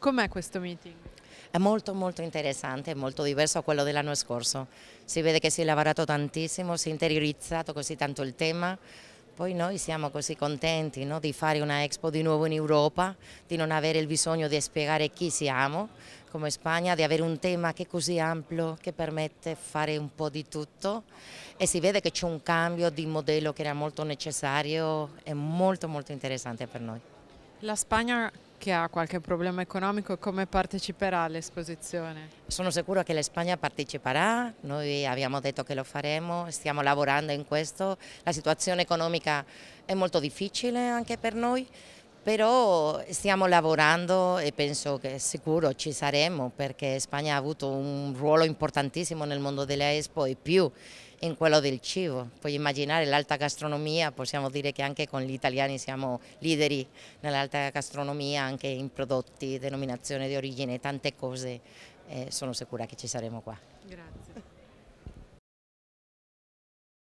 Com'è questo meeting? È molto molto interessante, molto diverso da quello dell'anno scorso. Si vede che si è lavorato tantissimo, si è interiorizzato così tanto il tema. Poi noi siamo così contenti no, di fare una Expo di nuovo in Europa, di non avere il bisogno di spiegare chi siamo come Spagna, di avere un tema che è così ampio, che permette di fare un po' di tutto e si vede che c'è un cambio di modello che era molto necessario è molto molto interessante per noi. La Spagna che ha qualche problema economico come parteciperà all'esposizione? Sono sicura che la Spagna parteciperà, noi abbiamo detto che lo faremo, stiamo lavorando in questo, la situazione economica è molto difficile anche per noi, però stiamo lavorando e penso che sicuro ci saremo perché Spagna ha avuto un ruolo importantissimo nel mondo delle Expo e più in quello del cibo. Puoi immaginare l'alta gastronomia, possiamo dire che anche con gli italiani siamo leader nell'alta gastronomia, anche in prodotti, denominazione di origine, tante cose. Eh, sono sicura che ci saremo qua. Grazie.